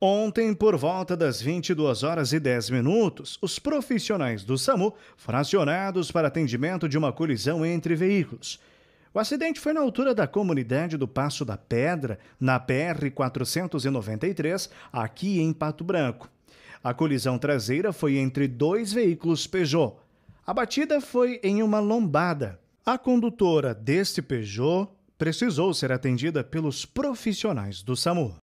Ontem, por volta das 22 horas e 10 minutos, os profissionais do SAMU foram acionados para atendimento de uma colisão entre veículos. O acidente foi na altura da comunidade do Passo da Pedra, na PR-493, aqui em Pato Branco. A colisão traseira foi entre dois veículos Peugeot. A batida foi em uma lombada. A condutora deste Peugeot precisou ser atendida pelos profissionais do SAMU.